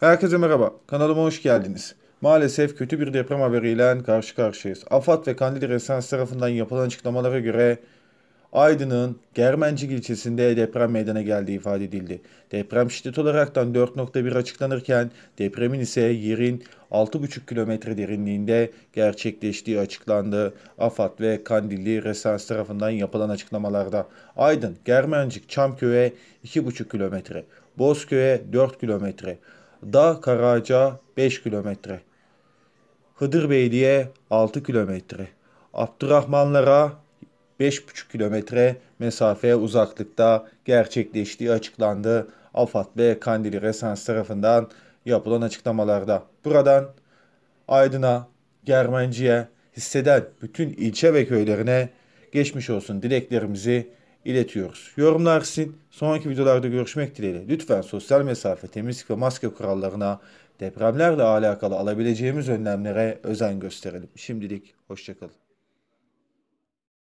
Herkese merhaba, kanalıma hoş geldiniz. Maalesef kötü bir deprem haberiyle karşı karşıyayız. AFAD ve Kandil Resans tarafından yapılan açıklamalara göre Aydın'ın Germencik ilçesinde deprem meydana geldiği ifade edildi. Deprem şiddet olaraktan 4.1 açıklanırken depremin ise yerin 6.5 kilometre derinliğinde gerçekleştiği açıklandı. AFAD ve Kandilli Resans tarafından yapılan açıklamalarda Aydın, Germencik, Çamköy'e 2.5 kilometre, Bozköy'e 4 kilometre, da Karaca 5 kilometre. Hıdırbeyli'ye 6 kilometre. Abdurrahmanlara 5,5 kilometre mesafe uzaklıkta gerçekleştiği açıklandı. Afat ve Kandili Resans tarafından yapılan açıklamalarda. Buradan Aydın'a, Germenci'ye, hisseden bütün ilçe ve köylerine geçmiş olsun dileklerimizi iletiyoruz. Yorumlar sizin. Sonraki videolarda görüşmek dileğiyle. Lütfen sosyal mesafe, temizlik ve maske kurallarına, depremlerle alakalı alabileceğimiz önlemlere özen gösterelim. Şimdilik hoşçakalın.